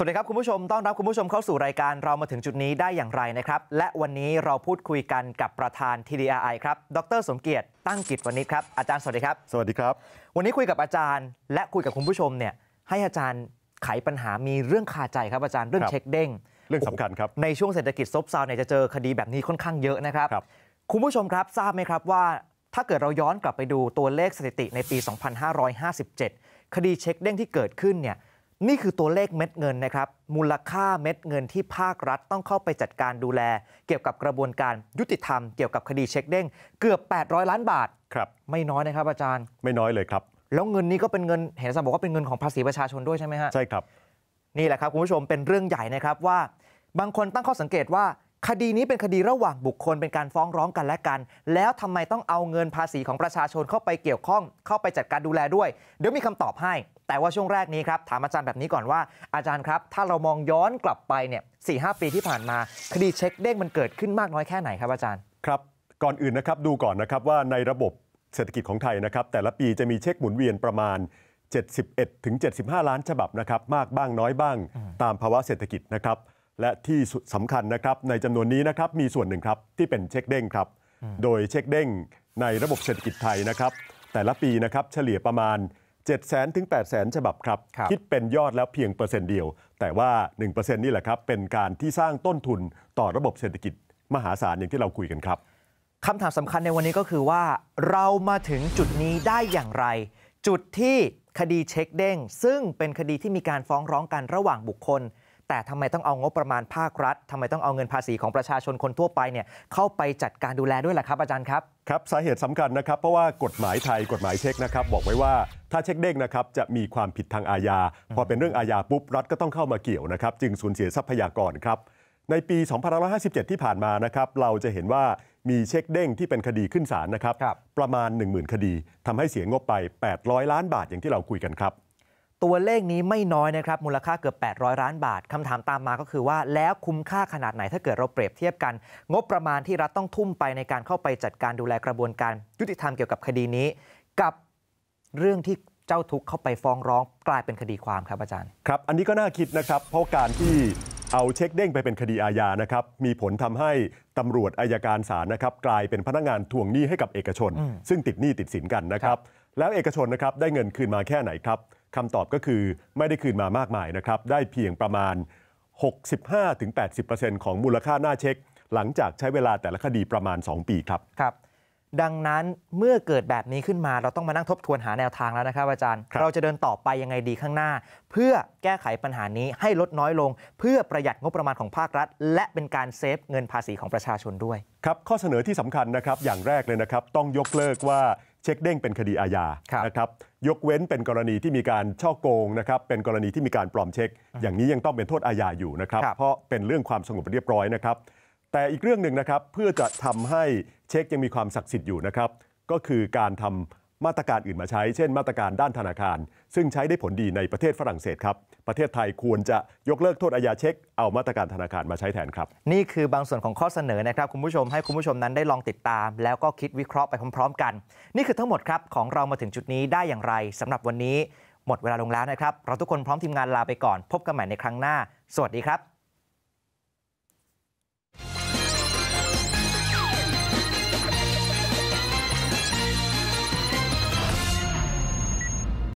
วัสดีครับคุณผู้ชมต้อนรับคุณผู้ชมเข้าสู่รายการเรามาถึงจุดนี้ได้อย่างไรนะครับและวันนี้เราพูดคุยกันกับประธาน TDRI ครับ ดรสมเกียรติ ตั้งกิจวันนี้ครับ อาจารย์สวัสดีครับสวัสดีครับ วันนี้คุยกับอาจารย์และคุยกับคุณผู้ชมเนี่ยให้อาจารย์ไขปัญหามีเรื่องคาใจครับอาจารย์เรื่องเช็คเด้งเรื่องสำคัญครับในช่วงเศรษฐกิจซบเซาเนี่ยจะเจอคดีแบบนี้ค่อนข้างเยอะนะครับคุณผู้ชมครับทราบไหมครับว่าถ้าเกิดเราย้อนกลับไปดูตัวเลขสถิติในปี 2557 คดีเช็คเด้งที่เกิดขึ้นเนี่ยนี่คือตัวเลขเม็ดเงินนะครับ มูลค่าเม็ดเงินที่ภาครัฐต้องเข้าไปจัดการดูแล เกี่ยวกับกระบวนการยุติธรรมเกี่ยวกับคดีเช็คเด้ง เกือบ 800 ล้านบาทครับไม่น้อยนะครับอาจารย์ ไม่น้อยเลยครับ แล้วเงินนี้ก็เป็นเงิน เห็นสมบอกว่าเป็นเงินของภาษีประชาชนด้วยใช่ไหมฮะใช่ครับนี่แหละครับคุณผู้ชมเป็นเรื่องใหญ่นะครับว่าบางคนตั้งข้อสังเกตว่าคดีนี้เป็นคดีระหว่างบุคคลเป็นการฟ้องร้องกันและกัน แล้วทำไมต้องเอาเงินภาษีของประชาชนเข้าไปเกี่ยวข้องเข้าไปจัดการดูแลด้วย เดี๋ยวมีคำตอบให้แต่ว่าช่วงแรกนี้ครับ ถามอาจารย์แบบนี้ก่อนว่า อาจารย์ครับ ถ้าเรามองย้อนกลับไปเนี่ยสี่หปีที่ผ่านมา คดีเช็คเด้งมันเกิดขึ้นมากน้อยแค่ไหนครับอาจารย์ครับ ก่อนอื่นนะครับดูก่อนนะครับว่าในระบบเศรษฐกิจของไทยนะครับแต่ละปีจะมีเช็คหมุนเวียนประมาณ 71-75 ล้านฉบับนะครับมากบ้างน้อยบ้าง ตามภาวะเศรษฐกิจนะครับและที่สำคัญนะครับในจำนวนนี้นะครับมีส่วนหนึ่งครับที่เป็นเช็คเด้งครับโดยเช็คเด้งในระบบเศรษฐกิจไทยนะครับแต่ละปีนะครับเฉลี่ยประมาณ 7 0 0 0 0ถึง8 0 0 0 0 ฉบับครับคบคิดเป็นยอดแล้วเพียงเปอร์เซ็นต์เดียว แต่ว่า 1%นี่แหละครับเป็นการที่สร้างต้นทุนต่อระบบเศรษฐกิจมหาศาลอย่างที่เราคุยกันครับคำถามสำคัญในวันนี้ก็คือว่า เรามาถึงจุดนี้ได้อย่างไร จุดที่คดีเช็คเด้งซึ่งเป็นคดีที่มีการฟ้องร้องกันระหว่างบุคคลแต่ทำไมต้องเอางบประมาณภาครัฐทำไมต้องเอาเงินภาษีของประชาชนคนทั่วไปเนี่ยเข้าไปจัดการดูแลด้วยล่ะครับอาจารย์ครับ ครับ สาเหตุสำคัญนะครับเพราะว่ากฎหมายไทยกฎหมายเช็คนะครับ บอกไว้ว่าถ้าเช็คเด้งนะครับจะมีความผิดทางอาญาพอเป็นเรื่องอาญาปุ๊บ รัฐก็ต้องเข้ามาเกี่ยวนะครับ จึงสูญเสียทรัพยากรครับในปี 2557 ที่ผ่านมานะครับเราจะเห็นว่ามีเช็คเด้งที่เป็นคดีขึ้นศาลนะครับรบประมาณ 10,000 คดีทำให้เสียงบไป800ล้านบาทอย่างที่เราคุยกันครับตัวเลขนี้ไม่น้อยนะครับมูลค่าเกือบ 800 ล้านบาทคำถามตามมาก็คือว่า แล้วคุ้มค่าขนาดไหนถ้าเกิดเราเปรียบเทียบกัน งบประมาณที่รัฐต้องทุ่มไปในการเข้าไปจัดการดูแลกระบวนการยุติธรรมเกี่ยวกับคดีนี้กับเรื่องที่เจ้าทุกเข้าไปฟ้องร้องกลายเป็นคดีความครับอาจารย์ครับ อันนี้ก็น่าคิดนะครับ เพราะการที่เอาเช็คเด้งไปเป็นคดีอาญานะครับ มีผลทำให้ตำรวจอายการศาลนะครับ กลายเป็นพนักงานทวงหนี้ให้กับเอกชน ซึ่งติดหนี้ติดสินกันนะครับรบแล้วเอกชนนะครับได้เงินคืนมาแค่ไหนครับคำตอบก็คือไม่ได้คืนมามากมายนะครับ ได้เพียงประมาณ 65-80%ของมูลค่าหน้าเช็ค หลังจากใช้เวลาแต่ละคดีประมาณ 2 ปีครับครับ ดังนั้นเมื่อเกิดแบบนี้ขึ้นมาเราต้องมานั่งทบทวนหาแนวทางแล้วนะครับอาจารย์เราจะเดินต่อไปยังไงดีข้างหน้า เพื่อแก้ไขปัญหานี้ให้ลดน้อยลง เพื่อประหยัดงบประมาณของภาครัฐ และเป็นการเซฟ เงินภาษีของประชาชนด้วยครับข้อเสนอที่สำคัญนะครับอย่างแรกเลยนะครับต้องยกเลิกว่าเช็คเด้งเป็นคดีอาญานะครับยกเว้นเป็นกรณีที่มีการช่อโกงนะครับเป็นกรณีที่มีการปลอมเช็ค อย่างนี้ยังต้องเป็นโทษอาญาอยู่นะครับ เพราะเป็นเรื่องความสงบเรียบร้อยนะครับแต่อีกเรื่องหนึ่งนะครับเพื่อจะทำให้เช็คยังมีความศักดิ์สิทธิ์อยู่นะครับก็คือการทำมาตรการอื่นมาใช้ เช่นมาตรการด้านธนาคาร ซึ่งใช้ได้ผลดีในประเทศฝรั่งเศสครับ ประเทศไทยควรจะยกเลิกโทษอาญาเช็คเอามาตรการธนาคารมาใช้แทนครับ นี่คือบางส่วนของข้อเสนอนะครับคุณผู้ชม ให้คุณผู้ชมนั้นได้ลองติดตาม แล้วก็คิดวิเคราะห์ไปพร้อมๆกัน นี่คือทั้งหมดครับของเรามาถึงจุดนี้ได้อย่างไร สำหรับวันนี้หมดเวลาลงแล้วนะครับ เราทุกคนพร้อมทีมงานลาไปก่อนพบกันใหม่ในครั้งหน้า สวัสดีครับ